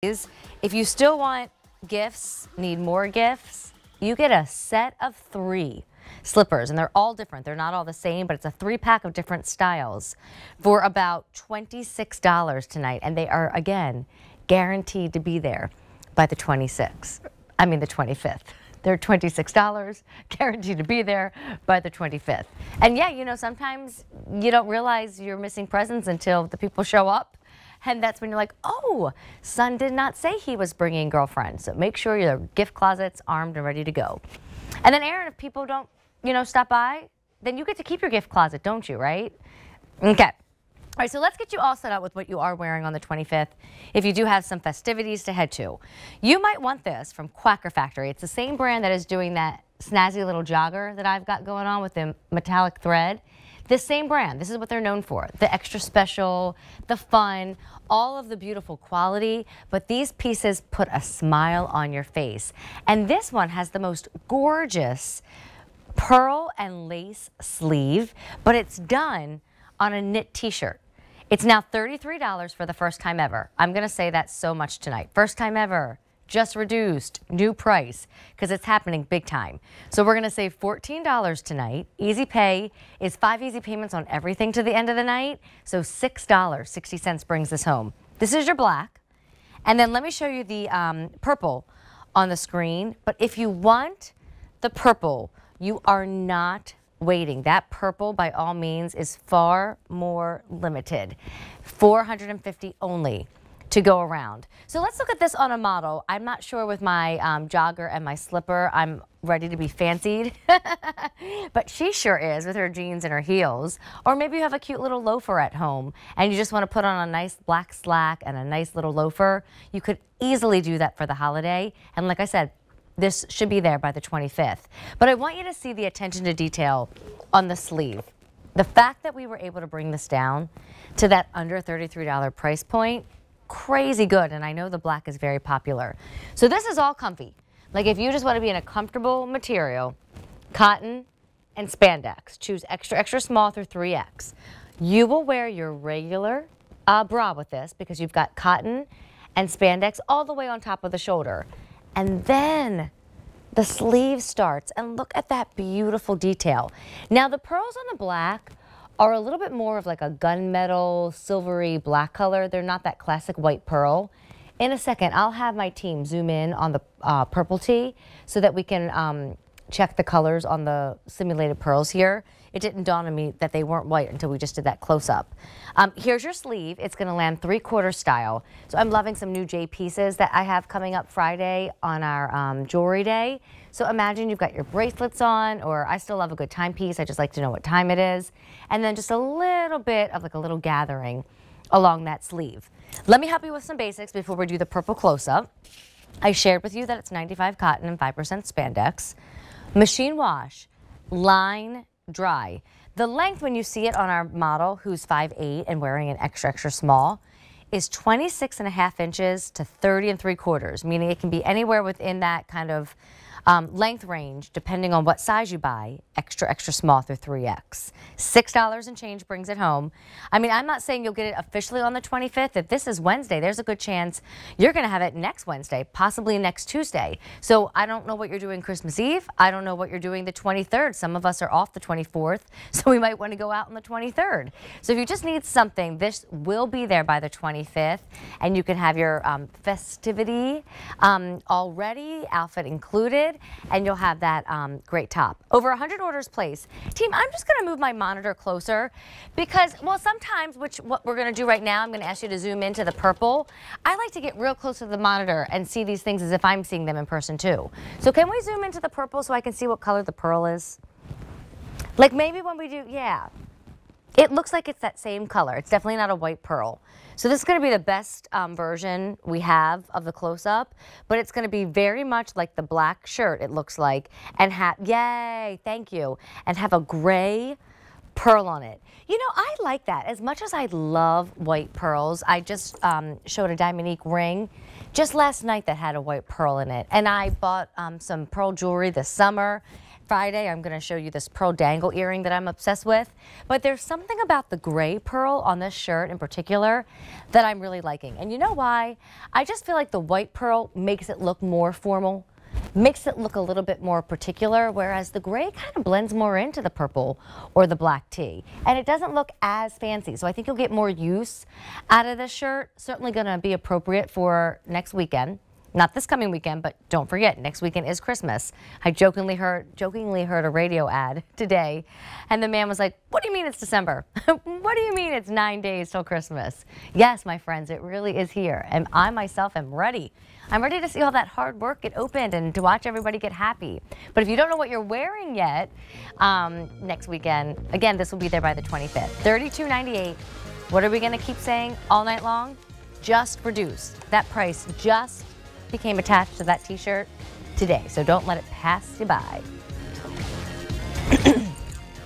If you still want gifts, need more gifts, you get a set of three slippers and they're all different. They're not all the same, but it's a three pack of different styles for about $26 tonight. And they are, again, guaranteed to be there by the 26th. I mean, the 25th. They're $26, guaranteed to be there by the 25th. And yeah, you know, sometimes you don't realize you're missing presents until the people show up. And that's when you're like, oh, son did not say he was bringing girlfriends. So make sure your gift closet's armed and ready to go. And then Aaron, if people don't, you know, stop by, then you get to keep your gift closet, don't you, right? Okay. All right, so let's get you all set up with what you are wearing on the 25th if you do have some festivities to head to. You might want this from Quacker Factory. It's the same brand that is doing that snazzy little jogger that I've got going on with the metallic thread. The same brand, this is what they're known for. The extra special, the fun, all of the beautiful quality, but these pieces put a smile on your face. And this one has the most gorgeous pearl and lace sleeve, but it's done on a knit t-shirt. It's now $33 for the first time ever. I'm gonna say that so much tonight. First time ever just reduced, new price, because it's happening big time. So we're going to save $14 tonight. Easy Pay is five easy payments on everything to the end of the night. So $6.60 brings this home. This is your black. And then let me show you the um, purple on the screen. But if you want the purple, you are not waiting. That purple, by all means, is far more limited. 450 only to go around. So let's look at this on a model. I'm not sure with my um, jogger and my slipper, I'm ready to be fancied, but she sure is with her jeans and her heels. Or maybe you have a cute little loafer at home and you just want to put on a nice black slack and a nice little loafer. You could easily do that for the holiday. And like I said, this should be there by the 25th. But I want you to see the attention to detail on the sleeve. The fact that we were able to bring this down to that under $33 price point crazy good, and I know the black is very popular. So this is all comfy. Like if you just want to be in a comfortable material, cotton and spandex, choose extra, extra small through 3X. You will wear your regular uh, bra with this because you've got cotton and spandex all the way on top of the shoulder. And then the sleeve starts and look at that beautiful detail. Now the pearls on the black are a little bit more of like a gunmetal, silvery black color. They're not that classic white pearl. In a second, I'll have my team zoom in on the uh, purple tea so that we can um, check the colors on the simulated pearls here. It didn't dawn on me that they weren't white until we just did that close up. Um, here's your sleeve. It's going to land three quarter style. So I'm loving some new J pieces that I have coming up Friday on our um, jewelry day. So imagine you've got your bracelets on, or I still love a good timepiece. I just like to know what time it is. And then just a little bit of like a little gathering along that sleeve. Let me help you with some basics before we do the purple close-up. I shared with you that it's 95 cotton and 5% spandex. Machine wash, line dry. The length when you see it on our model who's 5'8 and wearing an extra extra small is 26 and a half inches to 30 and 3 quarters, meaning it can be anywhere within that kind of um, length range, depending on what size you buy, extra, extra small through 3X. $6 and change brings it home. I mean, I'm not saying you'll get it officially on the 25th. If this is Wednesday, there's a good chance you're going to have it next Wednesday, possibly next Tuesday. So I don't know what you're doing Christmas Eve. I don't know what you're doing the 23rd. Some of us are off the 24th, so we might want to go out on the 23rd. So if you just need something, this will be there by the 25th, and you can have your um, festivity um, already, outfit included and you'll have that um, great top. Over 100 orders placed. Team, I'm just going to move my monitor closer because, well, sometimes, which what we're going to do right now, I'm going to ask you to zoom into the purple. I like to get real close to the monitor and see these things as if I'm seeing them in person too. So can we zoom into the purple so I can see what color the pearl is? Like maybe when we do, yeah. It looks like it's that same color. It's definitely not a white pearl. So this is going to be the best um, version we have of the close-up, but it's going to be very much like the black shirt, it looks like, and have, yay, thank you, and have a gray pearl on it. You know, I like that. As much as I love white pearls, I just um, showed a Diamondique ring just last night that had a white pearl in it. And I bought um, some pearl jewelry this summer, Friday, I'm going to show you this pearl dangle earring that I'm obsessed with. But there's something about the gray pearl on this shirt in particular that I'm really liking. And you know why? I just feel like the white pearl makes it look more formal makes it look a little bit more particular, whereas the gray kind of blends more into the purple or the black tee. And it doesn't look as fancy, so I think you'll get more use out of this shirt. Certainly going to be appropriate for next weekend. Not this coming weekend, but don't forget, next weekend is Christmas. I jokingly heard jokingly heard a radio ad today, and the man was like, what do you mean it's December? what do you mean it's nine days till Christmas? Yes, my friends, it really is here, and I myself am ready. I'm ready to see all that hard work get opened and to watch everybody get happy. But if you don't know what you're wearing yet, um, next weekend, again, this will be there by the 25th. 32.98. What are we going to keep saying all night long? Just reduce. That price just became attached to that t-shirt today, so don't let it pass you by.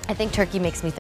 I think turkey makes me